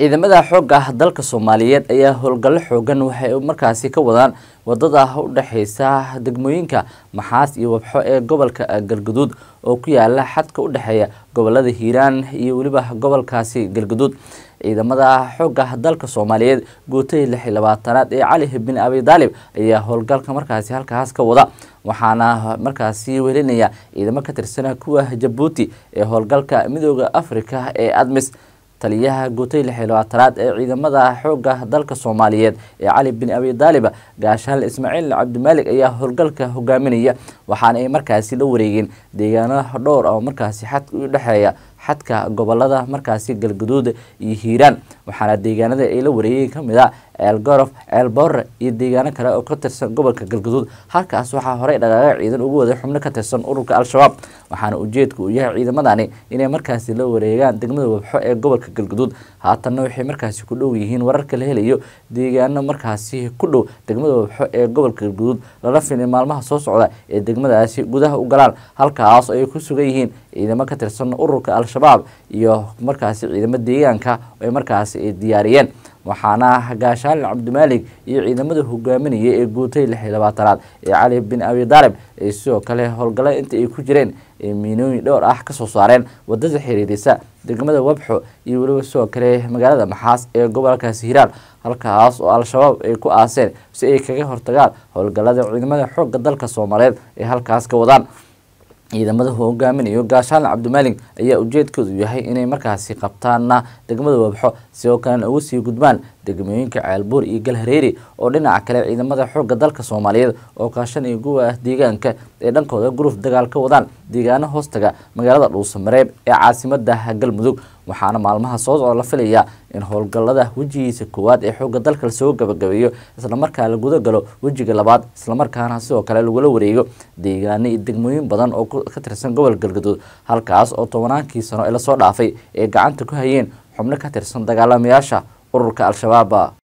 ciidamada xoogga ah dalka soomaaliyeed ayaa howlgallo xoogan waxay markaasi ka wadaan wadada u dhexeysa degmooyinka maxaas iyo wabxo ee gobolka galgaduud oo ku yaala xadka u dhexeeya gobolada hiiraan iyo weliba gobolkaasi galgaduud ciidamada xoogga dalka soomaaliyeed guutay lix labaatanaad ee cali bin abidaalib ayaa howlgalka markaasi halkaas ka wada waxaana markaasi welinaya ciidamo ka tirsan kuwa jabuuti ee howlgalka midooda afrika ee admis taliyaha guutay lixi labaatanaad ee ciidamada xooga dalka soomaaliyeed ee cali bin abi daaliba gaashaal ismaaciil cabdimaalig ayaa howlgalka hogaaminaya waxaana ay markaasi la wareegeen deegaano dhowr ah oo markaasi xadka u dhexeeya xadka gobolada markaasi galguduud iyo hiiraan waxaana deegaanada ay la wareeyeen kamid a ceelgorof ceelboorre iyo deegaano kale oo ka tirsan gobolka galguduud halkaas waxaa horey dhaqaaqa ciidan ugu wada xubno ka tirsan ururka al-shabaab waxaana ujeedka uu yahay ciidamadani inay markaasi la wareegaan degmada wabxo ee gobolka galguduud haatanna waxay markaasi ku dhow yihiin wararka la helayo deegaano markaasi ku dhow degmada wabxo ee gobolka galguduud lala filay maalmaha soo socda ee degmadaasi gudaha u galaan halkaas ay ku sugan yihiin ciidamo ka tirsan ururka al-shabaab iyo markaasi ciidamo deegaanka ay markaasi ay diyaariyeen waxaana gaashaalin cabdimaalik iyo ciidamada hogaaminaya ee guutay lixi labaatanaad ee cali bin abi daalib ay sidoo kale howlgala inta ay ku jireen ay miinooyin dhowr ah kasoo saareen wadada xiriirisa degmada wabxo iyo weliba sidoo kale magaalada maxaas ee gobolkaasi hiraal halkaas oo al-shabaab ay ku aaseen si ay kaga hortagaan howlgallada ciidamada xoogga dalka soomaaliyeed ee halkaas ka wadaan ciidamada hogaaminayo gaashaan cabdimaalig ayaa ujeedkoodu yahay inay markaasi qabtaana degmada wabxo si oo kalena uga sii gudbaan degmooyinka ceelbuur iyo galhareeri oo dhinaca kale ciidamada xooga dalka soomaaliyeed oo kaashanaya guwa ah deegaanka ee dhankooda guruf dagaal ka wadaan deegaano hoostaga magaalada dhuusamareeb ee caasimada galmudug waxaana maalmaha soo la filayaa in howlgallada wejigiisa koowaad ee xooga dalka lasoo gabagabeeyo islamarkaa la galo wejiga labaad islamarkaana sidoo kale lagula wareego deegaano iyo degmooyin badan oo ka tirsan gobol galgaduud halkaas oo tobanaankii sano ee lasoo dhaafay ay gacanta ku hayeen xubno ka tirsan dagaalamayaasha ururka al-shabaab baa